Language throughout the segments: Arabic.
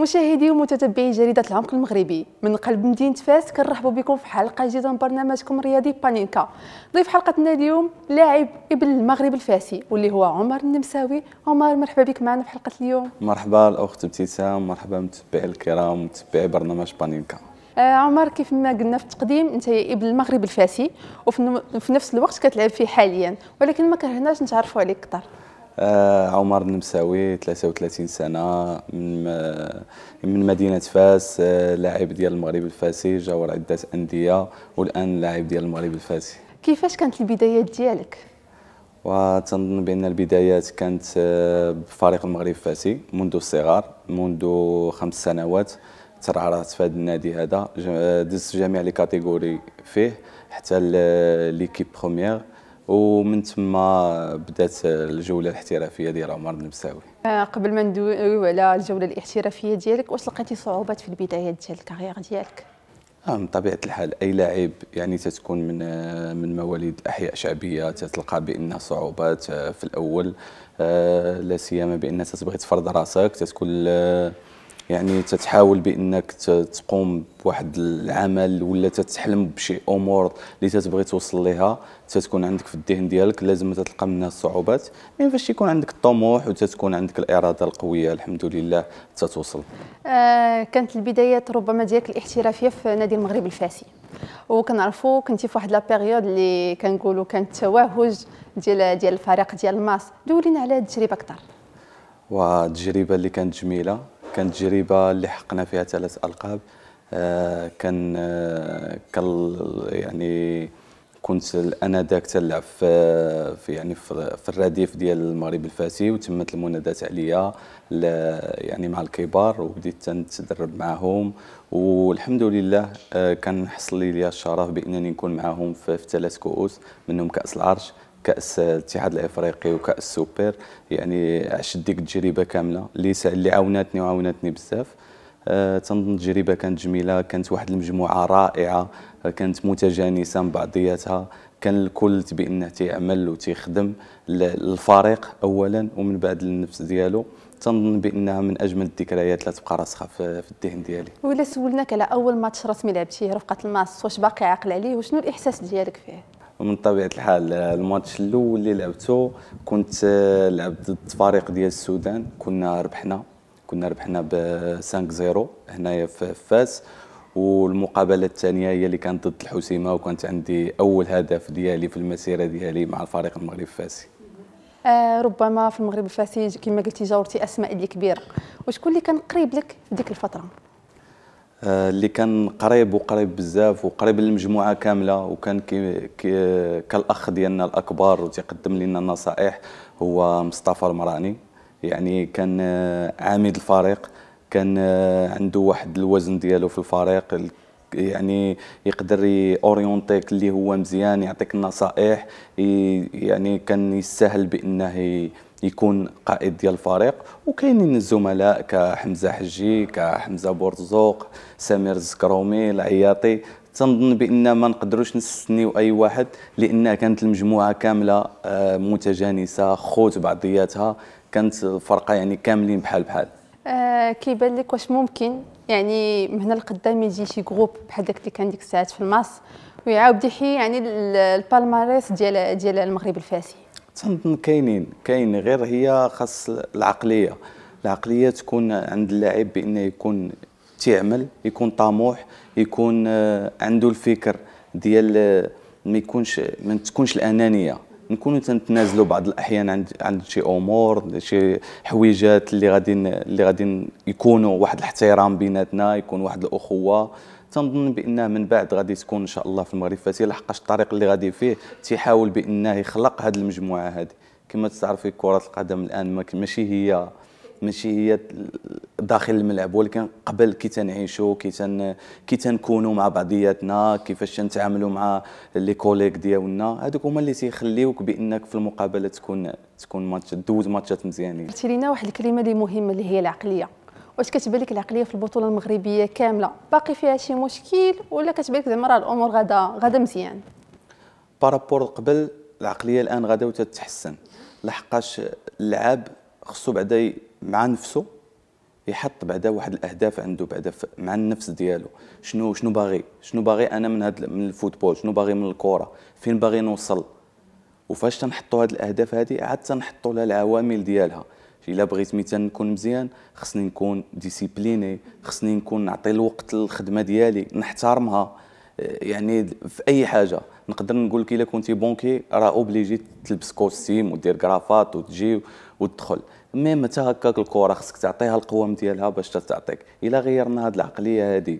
مشاهدي ومتتبعي جريدة العمق المغربي من قلب مدينة فاس كنرحبوا بكم في حلقة جديدة من برنامجكم الرياضي بانينكا ضيف حلقتنا اليوم لاعب ابن المغرب الفاسي واللي هو عمر النمساوي عمر مرحبا بك معنا في حلقة اليوم مرحبا الأخت ابتسام مرحبا متبعي الكرام متبعي برنامج بانينكا آه عمر كيف ما قلنا في التقديم انت ابن المغرب الفاسي وفي نفس الوقت كتلعب فيه حاليا ولكن ما كرهناش نتعرفوا عليك اكثر آه، عمر النمساوي 33 سنه من من مدينه فاس آه، لاعب ديال المغرب الفاسي جاور عده انديه والان لاعب ديال المغرب الفاسي كيفاش كانت البدايات ديالك وتنظن بان البدايات كانت آه، بفريق المغرب الفاسي منذ الصغار منذ خمس سنوات ترعرعت في هذا النادي هذا دزت جميع لي كاتيجوري فيه حتى ليكيب بروميير ومن تما بدات الجوله الاحترافيه ديال عمر النبساوي آه، قبل ما ندويو على الجوله الاحترافيه ديالك واش لقيتي صعوبات في البدايات ديال الكارير ديالك آه من طبيعه الحال اي لاعب يعني تتكون من من مواليد احياء شعبيه تتلقى بان صعوبات آه، في الاول آه، لا سيما بان تتبغي تفرض راسك تتكون يعني تتحاول بانك تقوم بواحد العمل ولا تتحلم بشي امور اللي تتبغي توصل ليها تتكون عندك في الذهن ديالك لازم تتلقى منها الصعوبات يعني فاش يكون عندك الطموح وتتكون عندك الاراده القويه الحمد لله تتوصل آه كانت البدايات ربما ديالك الاحترافيه في نادي المغرب الفاسي وكنعرفوا كنتي في واحد لا بيريود اللي كنقولوا كان التوهج ديال ديال الفريق ديال الماس دورينا على هذه التجربه اكثر وتجربه اللي كانت جميله كانت تجربه اللي حقنا فيها ثلاث القاب آه، كان آه، كان يعني كنت انا ذاك تلعب في يعني في الرديف ديال المغرب الفاسي وتمت المنادات عليا يعني مع الكبار وبديت نتدرب معاهم والحمد لله آه، كان حصل لي الشرف بانني نكون معاهم في ثلاث كؤوس منهم كاس العرش كاس الاتحاد الافريقي وكاس سوبر يعني عشت ديك التجربه كامله اللي اللي عاوناتني وعاونتني بزاف أه تنظن التجربه كانت جميله كانت واحد المجموعه رائعه كانت متجانسه من بعضياتها كان الكل بانه تيعمل وتيخدم للفريق اولا ومن بعد للنفس ديالو تنظن بانها من اجمل الذكريات اللي تبقى راسخه في الذهن ديالي ولا سولناك على اول ماتش رسمي لعبتيه رفقه الماس واش باقي عاقل عليه وشنو الاحساس ديالك فيه من طبيعه الحال الماتش الاول اللي لعبته كنت آه، لعبت ضد فريق ديال السودان كنا ربحنا كنا ربحنا ب 5 0 هنايا في فاس والمقابله الثانيه هي اللي كانت ضد الحسيمه وكانت عندي اول هدف ديالي في المسيره ديالي مع الفريق المغرب الفاسي آه ربما في المغرب الفاسي كما قلتي جاورتي اسماء اللي كبيره وشكون اللي كان قريب لك في ديك الفتره آه، اللي كان قريب وقريب بزاف وقريب للمجموعه كامله وكان كي كي كالاخ ديالنا الاكبر وتيقدم لنا النصائح هو مصطفى المراني يعني كان آه، عميد الفريق كان آه، عنده واحد الوزن ديالو في الفريق يعني يقدر اورينتيك اللي هو مزيان يعطيك النصائح يعني كان يسهل بانه يكون قائد ديال الفريق وكاينين الزملاء كحمزه حجي كحمزه بورزوق سمير الزكرومي العياطي تنظن بان ما نقدروش نستنيو اي واحد لان كانت المجموعه كامله آه، متجانسه خوت بعضياتها كانت الفرقه يعني كاملين بحال بحال آه كيبان لك واش ممكن يعني من هنا لقدام يجي شي جروب بحال داك اللي كان ديك الساعات في الماس ويعاود يحيي يعني البالماريس ديال ديال المغرب الفاسي تنظن كاينين كاين غير هي خاص العقليه العقليه تكون عند اللاعب بانه يكون تيعمل يكون طموح يكون آه، عنده الفكر ديال آه، ما يكونش ما تكونش الانانيه نكونوا تنتنازلوا بعض الاحيان عند عند شي امور شي حويجات اللي غادي اللي غادي يكونوا واحد الاحترام بيناتنا يكون واحد الاخوه تنظن بانه من بعد غادي تكون ان شاء الله في المغرب فاسيله لحقاش الطريق اللي غادي فيه تيحاول بانه يخلق هذه المجموعه هذه كما تعرفي كره القدم الان ماشي هي ماشي هي داخل الملعب ولكن قبل كي تنعيشوا كي تن كي تنكونوا مع بعضياتنا كيفاش تنتعاملوا مع لي كوليك ديالنا هذوك هما اللي تيخليوك بانك في المقابله تكون تكون ماتش دوز ماتشات مزيانين قلتي لينا واحد الكلمه اللي مهمه اللي هي العقليه واش كتبان لك العقليه في البطوله المغربيه كامله باقي فيها شي مشكل ولا كتبان لك زعما راه الامور غدا غدا مزيان بارابور قبل العقليه الان غدا وتتحسن لحقاش اللعاب خصو بعدا مع نفسه يحط بعدا واحد الاهداف عنده بعدا مع النفس ديالو شنو شنو باغي شنو باغي انا من هاد من الفوتبول شنو باغي من الكره فين باغي نوصل وفاش تنحطوا هاد الاهداف هذه عاد تنحطوا لها العوامل ديالها الا بغيت مثلا نكون مزيان خصني نكون ديسيبليني خصني نكون نعطي الوقت للخدمه ديالي نحترمها يعني في اي حاجه نقدر نقول لك الا كنتي بونكي راه اوبليجي تلبس كوستيم ودير كرافات وتجي وتدخل مي متى هكاك الكره خصك تعطيها القوام ديالها باش تعطيك الا غيرنا هذه العقليه هذه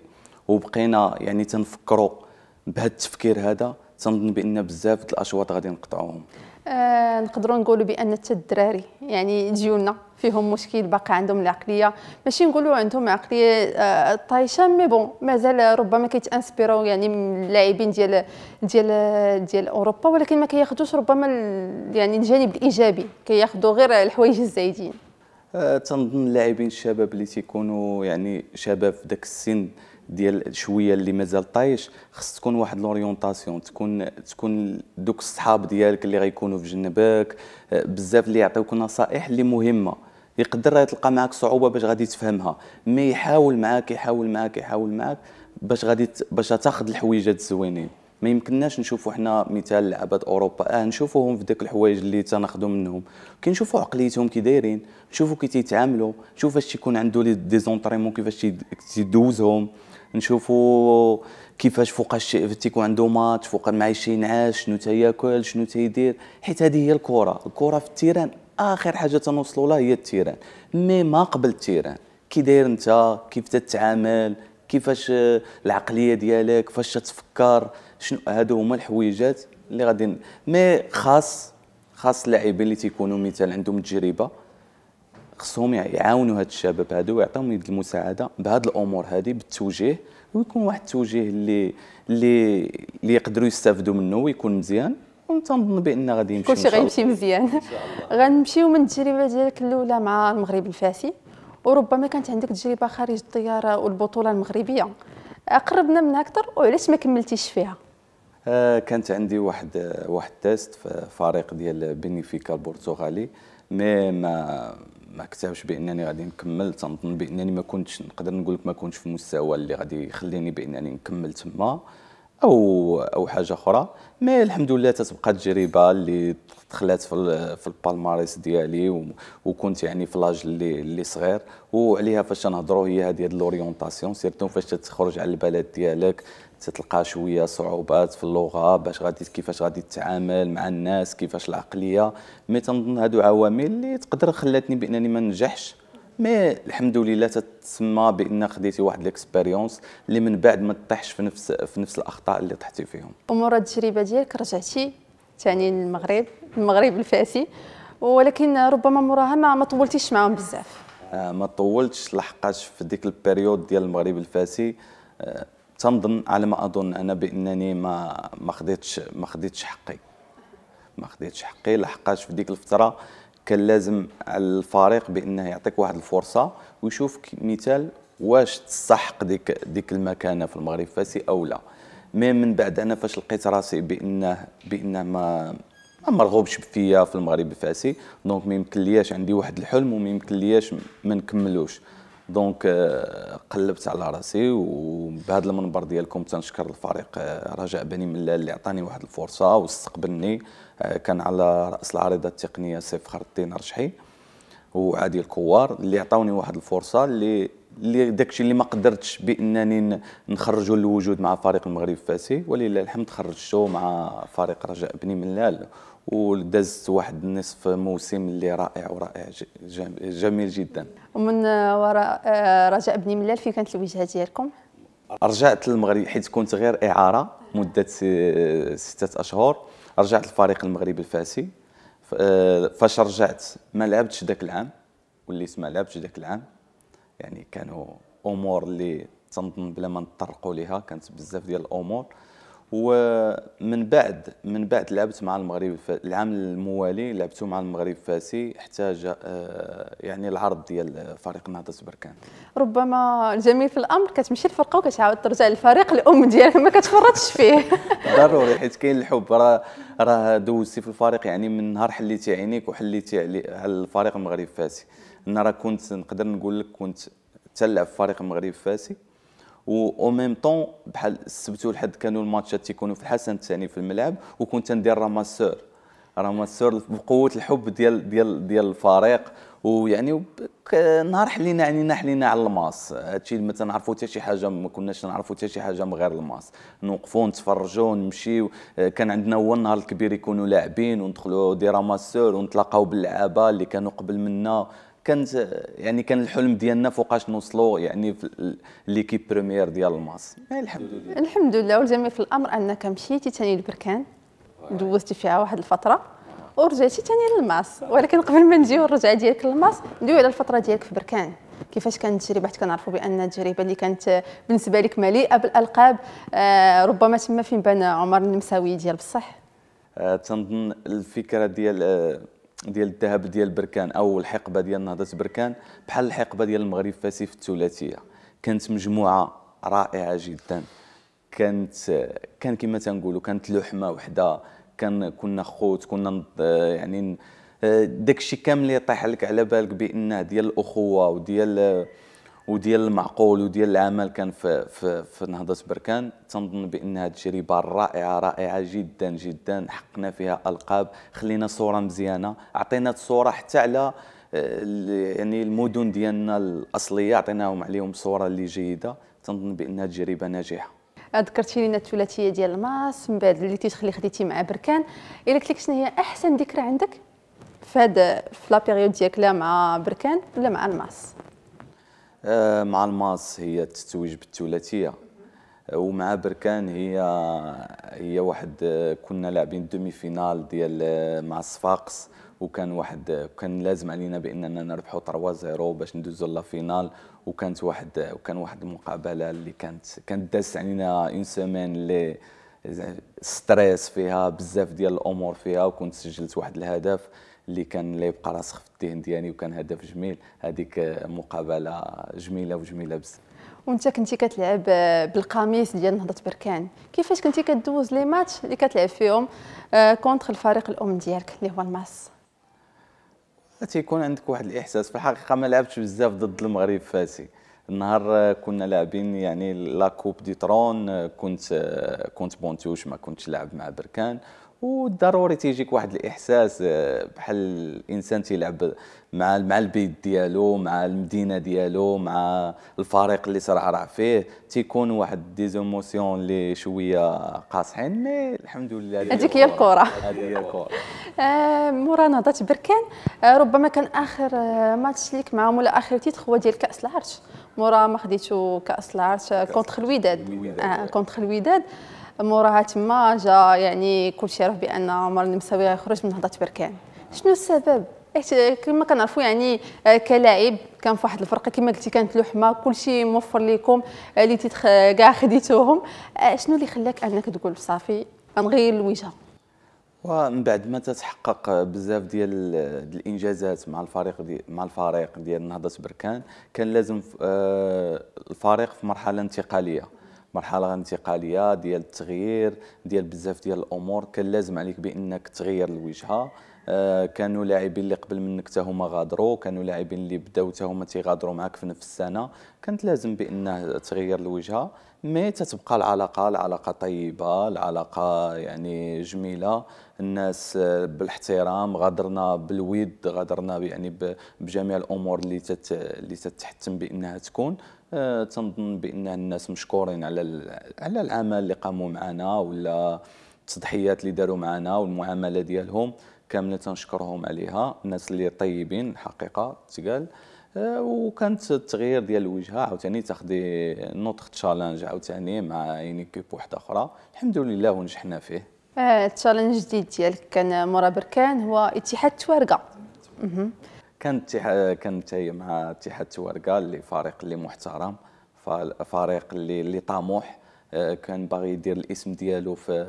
وبقينا يعني تنفكروا بهذا التفكير هذا تنظن بان بزاف الاشواط غادي نقطعوهم آه نقدروا نقولوا بان حتى الدراري يعني ديونا فيهم مشكل باقي عندهم العقليه ماشي نقولوا عندهم عقليه آه طايشه مي بون مازال ربما كيتانسبيرو يعني من اللاعبين ديال ديال ديال اوروبا ولكن ما كياخذوش ربما يعني الجانب الايجابي كياخذوا غير الحوايج الزايدين آه تنظن اللاعبين الشباب اللي تيكونوا يعني شباب في ذاك السن ديال شويه اللي مازال طايش خص تكون واحد لورينتاسيون تكون تكون دوك الصحاب ديالك اللي غيكونوا في جنبك آه، بزاف اللي يعطيوك نصائح اللي مهمه يقدر تلقى معك صعوبه باش غادي تفهمها مي يحاول معاك يحاول معاك يحاول معاك باش غادي باش تاخذ الحويجات الزوينين ما يمكنناش نشوفوا حنا مثال لعبه اوروبا اه نشوفوهم في داك الحوايج اللي تناخذوا منهم كي نشوفوا عقليتهم كي دايرين نشوفوا كي تيتعاملوا نشوف اش يكون عنده لي ديزونطريمون كيفاش تيدوزهم نشوفوا كيفاش فوقاش تيكون عنده ماتش فوق مع شي نعاس شنو تياكل شنو تيدير حيت هذه هي الكره الكره في التيران اخر حاجه تنوصلوا لها هي التيران مي ما قبل التيران كي داير انت كيف تتعامل كيفاش آه، العقليه ديالك فاش تفكر شنو هادو هما الحويجات اللي غادي مي خاص خاص اللاعبين اللي تيكونوا مثال عندهم تجربه خصهم يعني يعاونوا هاد الشباب هادو ويعطيهم يد المساعده بهاد الامور هادي بالتوجيه ويكون واحد التوجيه اللي اللي اللي يقدروا يستافدوا منه ويكون مزيان ونتنظن بان غادي يمشي كلشي غيمشي مزيان غنمشيو من التجربه ديالك الاولى مع المغرب الفاسي وربما كانت عندك تجربه خارج الطياره والبطوله المغربيه قربنا منها اكثر وعلاش ما كملتيش فيها آه كانت عندي واحد واحد تيست في فريق ديال بنفيكا البرتغالي مي ما ما كتبش بانني غادي نكمل تنظن بانني ما كنتش نقدر نقول لك ما كنتش في المستوى اللي غادي يخليني بانني نكمل تما او او حاجه اخرى مي الحمد لله تتبقى تجربه اللي دخلت في في البالماريس ديالي وكنت يعني في لاج اللي اللي صغير وعليها فاش نهضروا هي هذه هاد لورينتاسيون سيرتو فاش تخرج على البلد ديالك تتلقى شويه صعوبات في اللغه باش غادي كيفاش غادي تتعامل مع الناس كيفاش العقليه مي تنظن هادو عوامل اللي تقدر خلاتني بانني ما نجحش مي الحمد لله تتسمى بان خديتي واحد الاكسبيريونس اللي من بعد ما تطيحش في نفس في نفس الاخطاء اللي طحتي فيهم ومورا التجربه ديالك رجعتي ثاني للمغرب المغرب الفاسي ولكن ربما موراها ما طولتيش معاهم بزاف آه ما طولتش لحقاش في ديك البيريود ديال المغرب الفاسي آه تنظن على ما اظن انا بانني ما ما خديتش ما خديتش حقي ما خديتش حقي لحقاش في ديك الفتره كان لازم على الفريق بانه يعطيك واحد الفرصه ويشوف مثال واش تستحق ديك ديك المكانه في المغرب الفاسي او لا مي من بعد انا فاش لقيت راسي بانه بانه ما ما مرغوبش فيا في المغرب الفاسي دونك ما يمكن عندي واحد الحلم وما يمكن ما نكملوش دونك آه، قلبت على راسي وبهذا المنبر ديالكم تنشكر الفريق آه، رجاء بني ملال اللي عطاني واحد الفرصه واستقبلني آه، كان على راس العريضه التقنيه سيف خير الدين رشحي وعادي الكوار اللي عطاوني واحد الفرصه اللي اللي داكشي اللي ما قدرتش بانني نخرجوا للوجود مع فريق المغرب الفاسي ولله الحمد خرجته مع فريق رجاء بني ملال ودازت واحد النصف موسم اللي رائع ورائع جميل جدا ومن وراء آه، رجاء بني ملال فين كانت الوجهه ديالكم رجعت للمغرب حيت كنت غير اعاره مده سته اشهر رجعت للفريق المغربي الفاسي آه، فاش رجعت ما لعبتش ذاك العام وليت ما لعبتش ذاك العام يعني كانوا امور اللي تنظن بلا ما نطرقوا ليها كانت بزاف ديال الامور ومن بعد من بعد لعبت مع المغرب العام الموالي لعبت مع المغرب فاسي احتاج آه، يعني العرض ديال فريق نهضه بركان ربما الجميل في الامر كتمشي الفرقه وكتعاود ترجع للفريق الام ديالك ما كتفرطش فيه ضروري حيت كاين الحب راه راه دوزتي في الفريق يعني من نهار حليتي عينيك وحليتي على الفريق المغرب فاسي انا راه كنت نقدر نقول لك كنت تلعب في فريق المغرب فاسي او ميم طون بحال السبت والحد كانوا الماتشات تيكونوا في الحسن الثاني في الملعب وكنت ندير راماسور راماسور بقوه الحب ديال ديال ديال الفريق ويعني نهار حلينا علينا حلينا على الماس هادشي ما تنعرفو حتى شي حاجه ما كناش نعرفو حتى شي حاجه من غير الماس نوقفوا نتفرجوا نمشيو كان عندنا هو النهار الكبير يكونوا لاعبين وندخلوا دي راماسور ونتلاقاو باللعابه اللي كانوا قبل منا كانت يعني كان الحلم ديالنا فوقاش نوصلوا يعني في ليكيب بريمير ديال الماس يعني الحمد لله الحمد لله والجميل في الامر انك مشيتي ثاني لبركان دوزتي فيها واحد الفتره ورجعتي ثاني للماس ولكن قبل ما نجيو الرجعه ديالك للماس ندوي على الفتره ديالك في بركان كيفاش كانت التجربه حيت كنعرفوا بان التجربه اللي كانت بالنسبه لك مليئه بالالقاب آه ربما تما فين بان عمر النمساوي ديال بصح آه تنظن الفكره ديال آه ديال الذهب ديال بركان او الحقبه ديال نهضه بركان بحال الحقبه ديال المغرب فاسي في الثلاثيه كانت مجموعه رائعه جدا كانت كان كما تنقولوا كانت لحمه وحده كان كنا خوت كنا يعني آه، داكشي كامل يطيح لك على بالك بانه ديال الاخوه وديال وديال المعقول وديال العمل كان في في, في نهضه بركان تنظن بان هذه التجربه رائعه رائعه جدا جدا حقنا فيها القاب خلينا صوره مزيانه عطينا الصوره حتى على آه، يعني المدن ديالنا الاصليه عطيناهم عليهم صوره اللي جيده تنظن بانها تجربه ناجحه آه، ذكرتي لنا الثلاثيه ديال الماس من بعد اللي تيتخلي خديتي مع بركان الا قلت لك شنو هي احسن ذكرى عندك في هذا في لا بيريود ديالك لا مع بركان ولا مع الماس آه، مع الماس هي تتويج بالثلاثيه آه، ومع بركان هي هي واحد آه، كنا لاعبين دومي فينال ديال مع صفاقس وكان واحد كان لازم علينا باننا نربحوا 3 0 باش ندوزو لا فينال وكانت واحد وكان واحد المقابله اللي كانت كانت دازت علينا اون سيمين اللي ستريس فيها بزاف ديال الامور فيها وكنت سجلت واحد الهدف اللي كان لا يبقى راسخ في الذهن ديالي وكان هدف جميل هذيك مقابله جميله وجميله بزاف وانت كنتي كتلعب بالقميص ديال نهضه بركان كيفاش كنتي كدوز لي ماتش اللي كتلعب فيهم آه، كونتر الفريق الام ديالك اللي هو الماس تيكون عندك واحد الاحساس في الحقيقه ما لعبتش بزاف ضد المغرب فاسي النهار كنا لاعبين يعني لا كوب دي ترون كنت آه، كنت بونتوش ما كنتش لاعب مع بركان وضروري تيجيك واحد الاحساس آه، بحال الانسان تيلعب مع مع البيت ديالو مع المدينه ديالو مع الفريق اللي راه فيه تيكون واحد ديزيموسيون اللي شويه قاصحين مي الحمد لله هذيك هي الكره هذه هي الكره آه، مورا نهضت بركان آه، ربما كان اخر ماتش ليك معاهم ولا اخر تيتخ هو ديال كاس العرش مورا ما خديتو كاس العرش كونتخ الوداد كونتخ الوداد موراها تما جا يعني كلشي عرف بان عمر النمساوي غيخرج من نهضه بركان شنو السبب كما كنعرفوا يعني آه، كلاعب كان في واحد الفرقه كما قلتي كانت لحمه كلشي موفر لكم اللي آه، تتخ... كاع خديتوهم آه، شنو اللي خلاك انك تقول صافي غنغير الوجهه ومن بعد ما تتحقق بزاف ديال الانجازات مع الفريق دي مع الفريق ديال نهضه بركان كان لازم الفريق في مرحله انتقاليه مرحله انتقاليه ديال التغيير ديال بزاف ديال الامور كان لازم عليك بانك تغير الوجهه آه، كانوا لاعبين اللي قبل منك حتى هما غادروا كانوا لاعبين اللي بداو حتى هما تيغادروا معاك في نفس السنه كانت لازم بانه تغير الوجهه مي تتبقى العلاقه العلاقه طيبه العلاقه يعني جميله الناس آه، بالاحترام غادرنا بالود غادرنا يعني بجميع الامور اللي تت اللي تتحتم بانها تكون آه، تنظن بان الناس مشكورين على على العمل اللي قاموا معنا ولا التضحيات اللي داروا معنا والمعامله ديالهم كامله تنشكرهم عليها الناس اللي طيبين الحقيقه تقال آه، وكانت التغيير ديال الوجهه عاوتاني تاخذي نوتخ تشالنج عاوتاني مع يونيكيب واحده اخرى الحمد لله ونجحنا فيه آه، التشالنج الجديد ديالك كان مرا بركان هو اتحاد توارقه كانت كانت هي مع اتحاد توارقه اللي فريق اللي محترم فريق اللي اللي طموح آه، كان باغي يدير الاسم ديالو في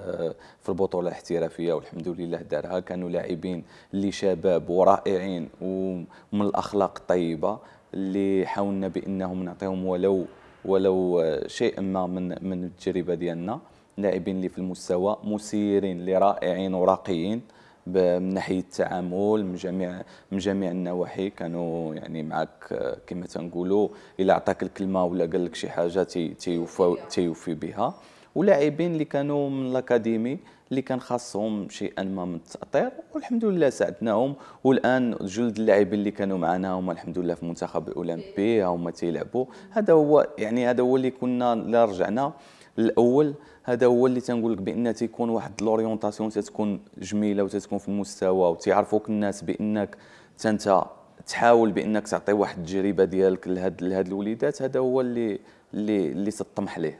في البطوله الاحترافيه والحمد لله دارها كانوا لاعبين اللي شباب ورائعين ومن الاخلاق الطيبه اللي حاولنا بانهم نعطيهم ولو ولو آه، شيء ما من من التجربه ديالنا لاعبين اللي في المستوى مسيرين اللي رائعين وراقيين من ناحيه التعامل من جميع من جميع النواحي كانوا يعني معك كما تنقولوا الا عطاك الكلمه ولا قال لك شي حاجه تيوفي تيوفي بها ولاعبين اللي كانوا من الاكاديمي اللي كان خاصهم شيئا ما من التاطير والحمد لله ساعدناهم والان جلد اللاعبين اللي كانوا معنا هما الحمد لله في المنتخب الاولمبي هما تيلعبوا هذا هو يعني هذا هو اللي كنا لا رجعنا الاول هذا هو اللي تنقول لك بان تيكون واحد لورينتاسيون تتكون جميله وتتكون في المستوى وتعرفوك الناس بانك تنتا تحاول بانك تعطي واحد التجربه ديالك لهاد لهاد الوليدات هذا هو اللي اللي اللي تطمح ليه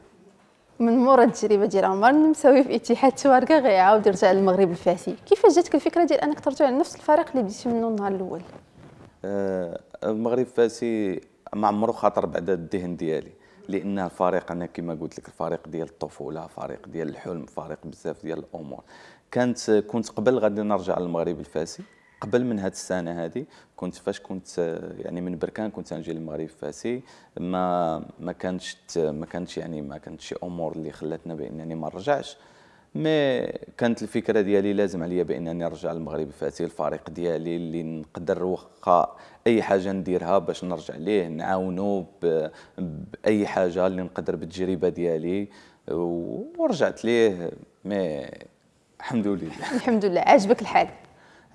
من مورا التجربه ديال عمر النمساوي في اتحاد تواركا غيعاود يرجع للمغرب الفاسي كيفاش جاتك الفكره ديال انك ترجع لنفس الفريق اللي بديتي منه النهار الاول آه المغرب الفاسي ما عمرو خاطر بعد الذهن ديالي لان الفريق انا كما قلت لك الفريق ديال الطفوله فريق ديال الحلم فريق بزاف ديال الامور كانت كنت قبل غادي نرجع للمغرب الفاسي قبل من هذه السنه هذه كنت فاش كنت يعني من بركان كنت نجي للمغرب الفاسي ما ما كانتش ما كانتش يعني ما كانتش امور اللي خلاتنا بانني ما نرجعش ما كانت الفكره ديالي لازم عليا بانني نرجع للمغرب فاتي الفريق ديالي اللي نقدر واخا اي حاجه نديرها باش نرجع ليه نعاونو باي حاجه اللي نقدر بالتجربه ديالي ورجعت ليه ما الحمد لله الحمد لله عجبك الحال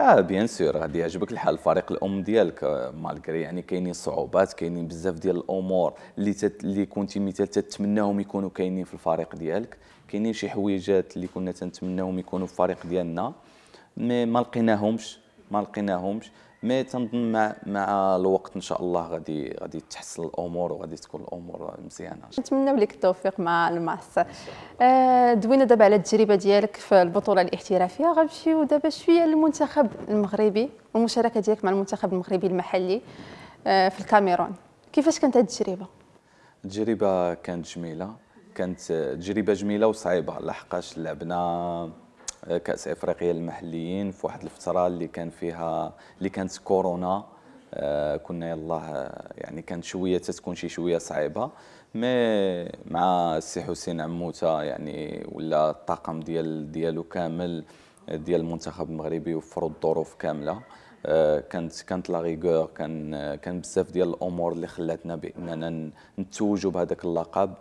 اه بيان سور غادي يعجبك الحال الفريق الام ديالك آه، مالغري يعني كاينين صعوبات كاينين بزاف ديال الامور اللي تت... اللي كنتي مثال تتمناهم يكونوا كاينين في الفريق ديالك كاينين شي حويجات اللي كنا تنتمناهم يكونوا في الفريق ديالنا مي ما لقيناهمش ما لقيناهمش مي تنظن مع مع الوقت ان شاء الله غادي غادي تحسن الامور وغادي تكون الامور مزيانه نتمنى لك التوفيق مع المعص آه، دوينا دابا على التجربه ديالك في البطوله الاحترافيه غنمشيو دابا شويه للمنتخب المغربي والمشاركه ديالك مع المنتخب المغربي المحلي آه، في الكاميرون كيفاش كانت هذه التجربه التجربه كانت جميله كانت تجربه جميله وصعيبه لحقاش لعبنا كاس افريقيا للمحليين في واحد الفتره اللي كان فيها اللي كانت كورونا آه، كنا يلاه آه، يعني كانت شويه تتكون شي شويه صعيبه مي مع السي حسين عموته يعني ولا الطاقم ديال ديالو كامل ديال المنتخب المغربي وفروا الظروف كامله آه، كانت كانت لا ريغور كان كان بزاف ديال الامور اللي خلاتنا باننا نتوجوا بهذاك اللقب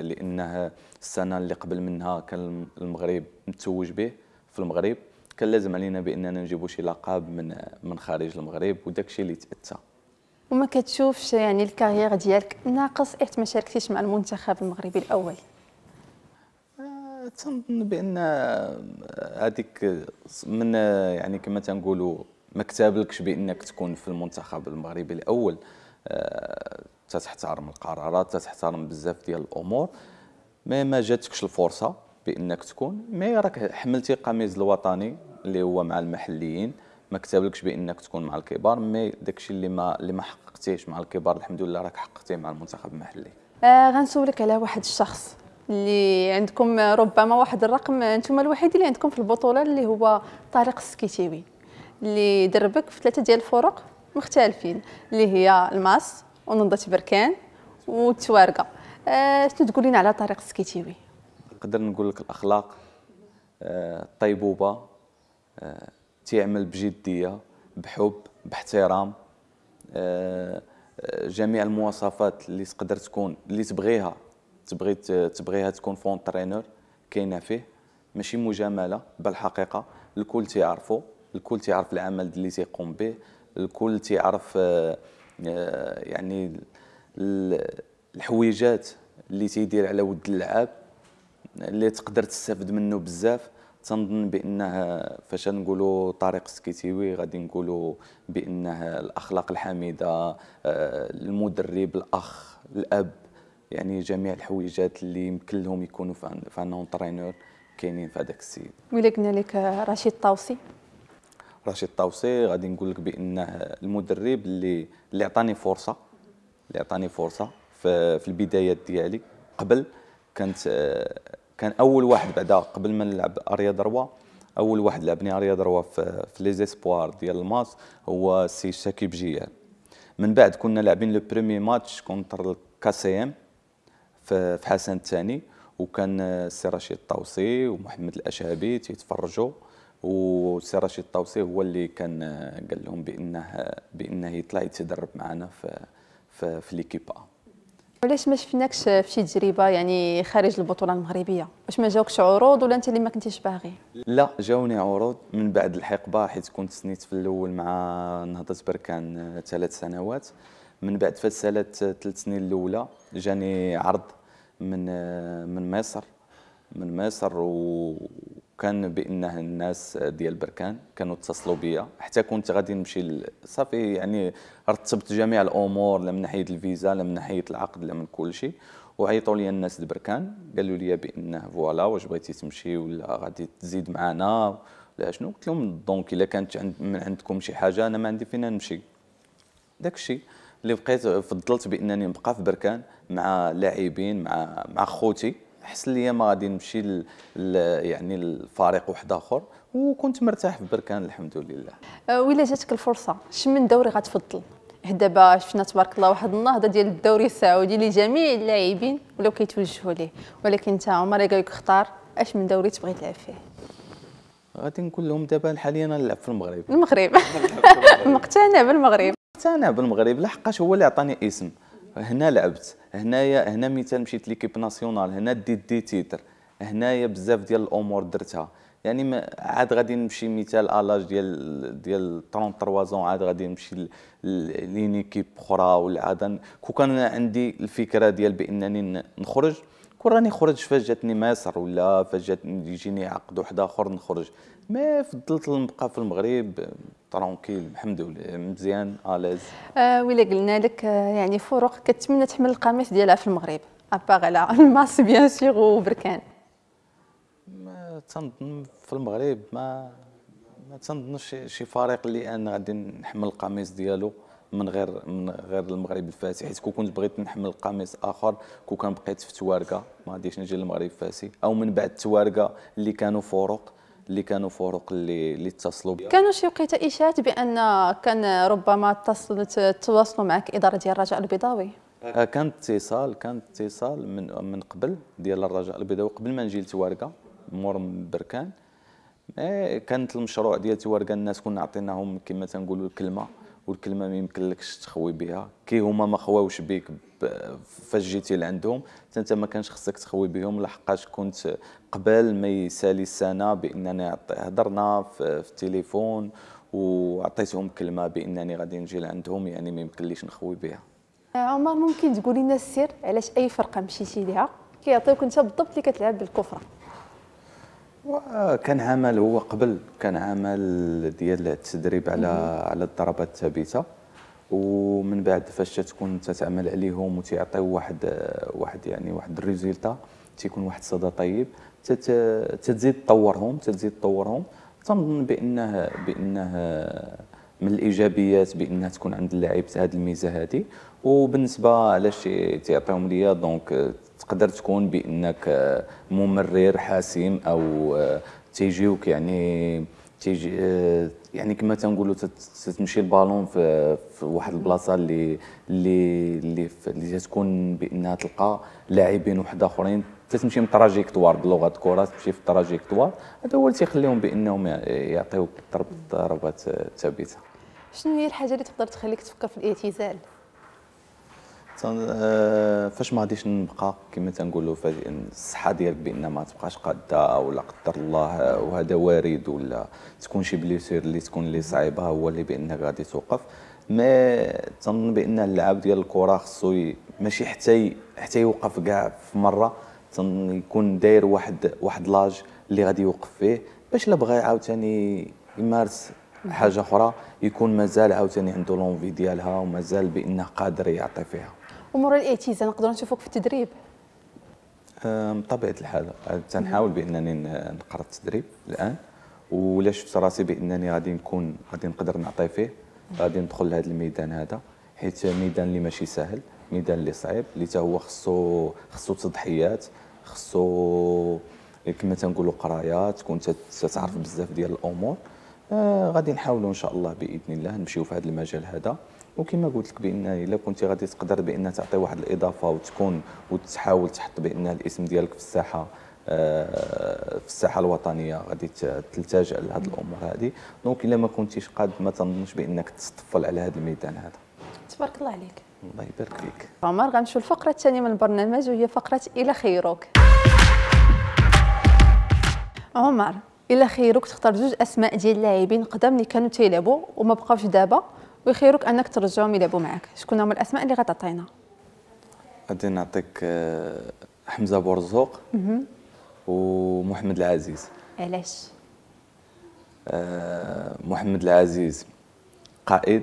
لانه السنه اللي قبل منها كان المغرب متوج به في المغرب كان لازم علينا باننا نجيبوا شي لقب من من خارج المغرب وداك الشيء اللي تاتى وما كتشوفش يعني الكارير ديالك ناقص حيت إيه إيه ما شاركتيش مع المنتخب المغربي الاول آه، تنظن بان آه، هذيك من يعني كما تنقولوا ما كتابلكش بانك تكون في المنتخب المغربي الاول آه، تتحترم القرارات تتحترم بزاف ديال الامور ما ما جاتكش الفرصه بانك تكون مي راك حملتي قميص الوطني اللي هو مع المحليين ما كتبلكش بانك تكون مع الكبار مي داكشي اللي ما اللي ما حققتيهش مع الكبار الحمد لله راك حققتيه مع المنتخب المحلي آه غنسولك على واحد الشخص اللي عندكم ربما واحد الرقم انتم الوحيد اللي عندكم في البطوله اللي هو طارق السكيتيوي اللي دربك في ثلاثه ديال الفرق مختلفين اللي هي الماس ونضة بركان والتوارقه آه شنو تقول على طارق السكيتيوي نقدر نقول لك الاخلاق الطيبوبه آه، آه، تيعمل بجديه بحب باحترام آه، جميع المواصفات اللي تقدر تكون اللي تبغيها تبغي تبغيها تكون فون ترينر كاينه فيه ماشي مجامله بل حقيقه الكل تيعرفو الكل تيعرف العمل اللي تيقوم به الكل تيعرف يعني الحويجات اللي تيدير على ود اللعاب اللي تقدر تستافد منه بزاف تنظن بانه فاش نقولوا طريق سكيتيوي غادي نقولوا بانه الاخلاق الحميده آه، المدرب الاخ الاب يعني جميع الحويجات اللي يمكن لهم يكونوا في ان اونترينور كاينين في هذاك السيد ولا قلنا لك رشيد الطوسي رشيد الطوسي غادي نقول لك بانه المدرب اللي اللي عطاني فرصه اللي عطاني فرصه في, في البدايات ديالي قبل كانت آه، كان اول واحد بعدا قبل ما نلعب اريا دروا اول واحد لعبني اريا دروا في, في لي زيسبوار ديال الماس هو سي شاكيب جيان من بعد كنا لاعبين لو بريمي ماتش كونتر الكاسي ام في حسن الثاني وكان سي رشيد الطوسي ومحمد الاشهبي تيتفرجوا وسي رشيد الطوسي هو اللي كان قال لهم بانه بانه يطلع يتدرب معنا في في, في ليكيب علاش ما شفناكش في شي تجربه يعني خارج البطوله المغربيه واش ما جاوكش عروض ولا انت اللي ما كنتيش باغي لا جاوني عروض من بعد الحقبه حيت كنت سنيت في الاول مع نهضه بركان ثلاث سنوات من بعد فات ثلاث سنين الاولى جاني عرض من من مصر من مصر و كان بانه الناس ديال بركان كانوا اتصلوا بيا حتى كنت غادي نمشي صافي يعني رتبت جميع الامور لا من ناحيه الفيزا لا من ناحيه العقد لا من كل شيء وعيطوا لي الناس بركان قالوا لي بانه فوالا واش بغيتي تمشي ولا غادي تزيد معنا ولا شنو قلت لهم دونك الا كانت عند من عندكم شي حاجه انا ما عندي فين نمشي داك الشيء اللي بقيت فضلت بانني نبقى في بركان مع لاعبين مع مع خوتي حس لي ما غادي نمشي ل... يعني لفريق واحد اخر وكنت مرتاح في بركان الحمد لله أه، ويلا جاتك الفرصه شمن دوري غتفضل دابا شفنا تبارك الله واحد النهضه ديال الدوري السعودي لجميع اللاعبين ولاو كيتوجهوا ليه ولكن انت عمر قال لك اختار اش من دوري تبغي تلعب فيه غادي نقول لهم دابا حاليا نلعب في المغرب المغرب مقتنع بالمغرب مقتنع بالمغرب لحقاش هو اللي عطاني اسم هنا لعبت هنايا هنا مثال مشيت ليكيب ناسيونال هنا ديت دي تيتر هنايا بزاف ديال الامور درتها يعني ما عاد غادي نمشي مثال الاج ديال ديال 33 زون عاد غادي نمشي لينيكيب اخرى ولا عاد كو كان عندي الفكره ديال بانني نخرج كون راني خرج فاش جاتني مصر ولا فاش جاتني يجيني عقد واحد اخر نخرج ما فضلت نبقى في المغرب ترونكيل الحمد لله مزيان الاز آه ولا قلنا لك آه، يعني فروق كتمنى تحمل القميص ديالها في المغرب اباغ على الماس بيان سيغ وبركان ما تنظن في المغرب ما ما تنظنش شي فريق اللي انا غادي نحمل القميص ديالو من غير من غير المغرب الفاسي حيت كون كنت بغيت نحمل قميص اخر كون كان بقيت في توارقه ما غاديش نجي للمغرب الفاسي او من بعد توارقه اللي كانوا فروق اللي كانوا فرق اللي اللي اتصلوا كانوا شي وقيت اشاعات بان كان ربما اتصلت تواصلوا معك اداره ديال الرجاء البيضاوي آه، كان اتصال كان اتصال من من قبل ديال الرجاء البيضاوي قبل ما نجي لتوارقه مور من بركان كانت المشروع ديال تورقه الناس كنا عطيناهم كما تنقولوا الكلمه والكلمه ما يمكنلكش تخوي بها كي هما ما خواوش بيك فاش جيتي لعندهم حتى انت ما كانش خصك تخوي بهم لحقاش كنت قبل ما يسالي السنه باننا هضرنا في, في التليفون وعطيتهم كلمه بانني غادي نجي لعندهم يعني ما يمكنليش نخوي بها آه، عمر ممكن تقولي لنا السر علاش اي فرقه مشيتي ليها كيعطيوك انت بالضبط اللي كتلعب بالكفره كان عمل هو قبل كان عمل ديال التدريب على على الضربات الثابته ومن بعد فاش تكون تتعمل عليهم وتعطيو واحد واحد يعني واحد الريزلتا تيكون واحد الصدى طيب تتزيد تطورهم تتزيد تطورهم تنظن بانه بانه من الايجابيات بانها تكون عند اللاعب هذه الميزه هذه وبالنسبه علاش تعطيهم ليا دونك تقدر تكون بانك ممرر حاسم او تيجيوك يعني تيجي آه، يعني كما تنقولوا تتمشي البالون في, في واحد البلاصه اللي اللي اللي, اللي تكون بانها تلقى لاعبين واحد اخرين تتمشي من تراجيكتوار بلغه الكره تمشي في التراجيكتوار هذا هو اللي تيخليهم بانهم يعطيوك ضربات ثابته شنو هي الحاجه اللي تقدر تخليك تفكر في الاعتزال آه، فاش ما غاديش نبقى كما تنقولوا الصحه ديالك بان ما تبقاش قاده ولا قدر الله وهذا وارد ولا تكون شي بليسير اللي تكون اللي صعيبه هو اللي بانك غادي توقف ما تظن بان اللعب ديال الكره خصو ماشي حتى حتى يوقف كاع في مره تن يكون داير واحد واحد لاج اللي غادي يوقف فيه باش لا بغى عاوتاني يمارس حاجه اخرى يكون مازال عاوتاني عنده لونفي ديالها ومازال بانه قادر يعطي فيها ومورا الاعتزال نقدروا نشوفوك في التدريب بطبيعه الحال تنحاول بانني نقرا التدريب الان ولا شفت راسي بانني غادي نكون غادي نقدر نعطي فيه غادي ندخل لهذا الميدان هذا حيت ميدان اللي ماشي سهل ميدان اللي صعيب اللي حتى هو خصو خصو تضحيات خصو كما تنقولوا قرايه تكون تتعرف بزاف ديال الامور آه غادي نحاولوا ان شاء الله باذن الله نمشيو في هذا المجال هذا وكما قلت لك بان الا كنت غادي تقدر بان تعطي واحد الاضافه وتكون وتحاول تحط بان الاسم ديالك في الساحه آه، في الساحه الوطنيه غادي تلتجا لهذه الامور هذه دونك الا ما كنتيش قاد ما تنظنش بانك تتطفل على هذا الميدان هذا تبارك الله عليك الله يبارك فيك عمر غنمشيو الفقره الثانيه من البرنامج وهي فقره الى خيروك عمر الى خيروك تختار جوج اسماء ديال اللاعبين قدام اللي كانوا تيلعبوا وما بقاوش دابا ويخيروك انك ترجعهم يلعبوا معك شكون هما الاسماء اللي غتعطينا غادي نعطيك آه، حمزه بورزوق ومحمد العزيز علاش آه، محمد العزيز قائد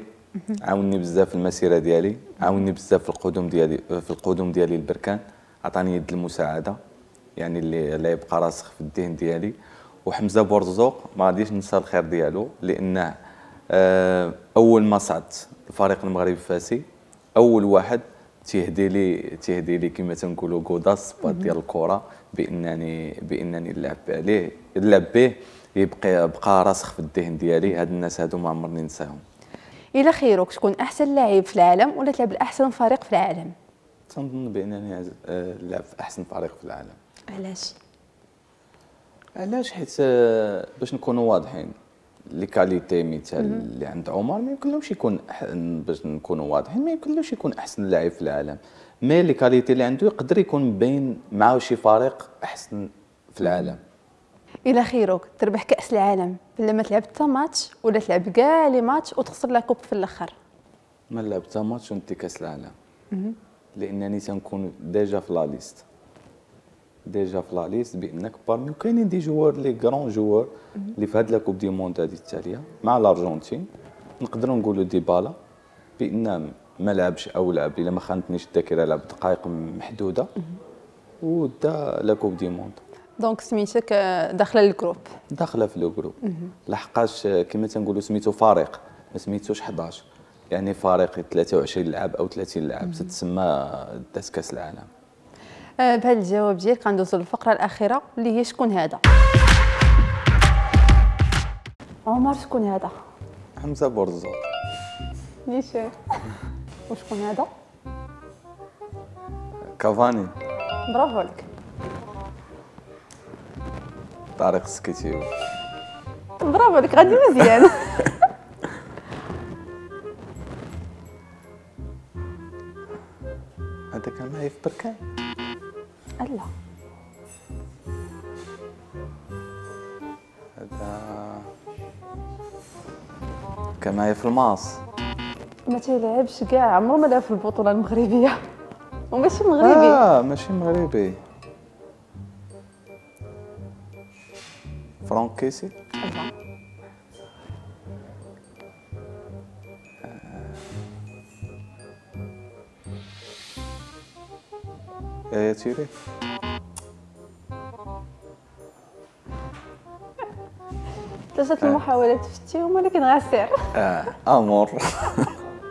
عاوني بزاف في المسيره ديالي عاوني بزاف في القدوم ديالي في القدوم ديالي البركان عطاني يد المساعده يعني اللي لا يبقى راسخ في الذهن ديالي وحمزه بورزوق ما غاديش ننسى الخير ديالو لانه آه، اول ما صعدت الفريق المغربي الفاسي اول واحد تيهدي لي تيهدي لي كما تنقولوا كودا ديال الكره بانني بانني نلعب عليه نلعب به يبقى بقى راسخ في الذهن ديالي هاد الناس هادو ما عمرني نساهم الى خيرك تكون احسن لاعب في العالم ولا تلعب لاحسن فريق في العالم تنظن بانني نلعب آه، في احسن فريق في العالم علاش علاش حيت آه، باش نكونوا واضحين لي كاليتي مثال اللي عند عمر ما يمكنلوش يكون باش نكونوا واضحين ما يمكنلوش يكون احسن لاعب في العالم مي لي كاليتي اللي عنده يقدر يكون باين مع شي فريق احسن في العالم الى خيرك تربح كاس العالم بلا ما تلعب حتى ماتش ولا تلعب كاع لي ماتش وتخسر لا كوب في الاخر ما لعبت حتى ماتش وانت كاس العالم لانني تنكون ديجا في لا ليست ديجا في لا ليست بانك بارمي وكاينين دي جوار لي كرون جوار اللي في هاد لا كوب دي موند هادي التاليه مع الارجنتين نقدروا نقولوا ديبالا بان ما لعبش او لعب الا ما خانتنيش الذاكره لعب دقائق محدوده ودا لا كوب دي موند دونك سميتك آه، داخله للجروب داخله في الجروب لحقاش آه، كما تنقولوا سميتو فريق ما سميتوش 11 يعني فريق 23 لاعب او 30 لاعب تتسمى داس كاس العالم آه، بهذا الجواب ديالك غندوزو للفقره الاخيره اللي هي شكون هذا عمر شكون هذا حمزه برزاق نيشان وشكون هذا كافاني برافو عليك طارق سكيتيو برافو عليك غادي مزيان هذا كان معايا في بركان الله هذا كما هي في الماس ما تيلعبش كاع عمره ما لعب في البطوله المغربيه وماشي مغربي اه ماشي مغربي فرانكيسي كثيره ثلاثه المحاولات فتيهم ولكن غسير اه امور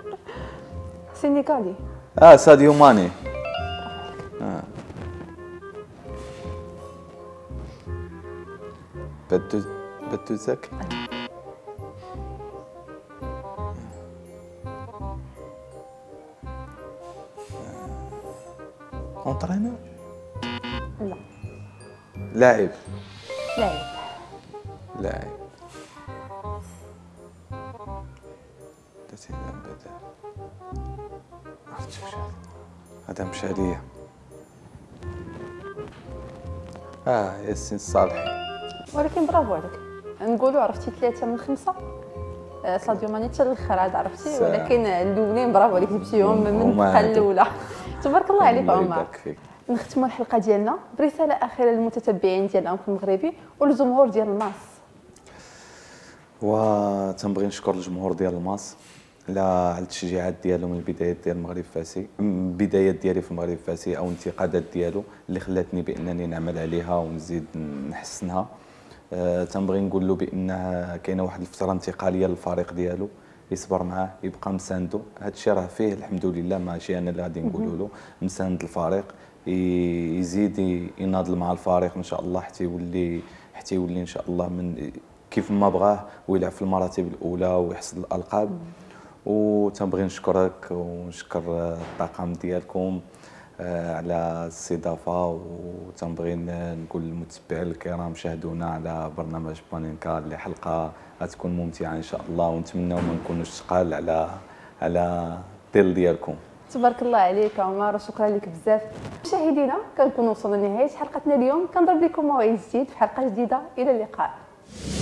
سينيكالي اه ساديو ماني آه. بدو بدو زكي اونترينور لا لاعب لاعب لاعب هذا مش عليا اه ياسين صالحي ولكن برافو عليك نقولوا عرفتي ثلاثة من خمسة ساديو آه، ماني حتى الاخر عاد عرفتي ولكن الاولين برافو عليك جبتيهم من الدقه الاولى تبارك الله عليك عمر نختموا الحلقه ديالنا برساله اخيره للمتتبعين ديال في المغربي والجمهور ديال الماس تنبغي نشكر الجمهور ديال الماس على التشجيعات ديالو من البدايات ديال المغرب الفاسي بدايات ديالي في المغرب الفاسي او انتقادات ديالو اللي خلاتني بانني نعمل عليها ونزيد نحسنها أه تنبغي نقول له بانه كاينه واحد الفتره انتقاليه للفريق ديالو يصبر معاه يبقى مسانده هذا الشيء راه فيه الحمد لله ماشي انا اللي غادي نقولوا له مساند الفريق يزيد يناضل مع الفريق ان شاء الله حتى يولي حتى يولي ان شاء الله من كيف ما بغاه ويلعب في المراتب الاولى ويحصد الالقاب وتنبغي نشكرك ونشكر الطاقم ديالكم آه، على الاستضافه وتنبغي نقول للمتبعين الكرام شاهدونا على برنامج بانينكا اللي حلقه غتكون ممتعه ان شاء الله ونتمناو ما نكونوش ثقال على على الظل ديالكم تبارك الله عليك عمر وشكرا لك بزاف مشاهدينا كنكون وصلنا لنهايه حلقتنا اليوم كنضرب لكم موعد جديد في حلقه جديده الى اللقاء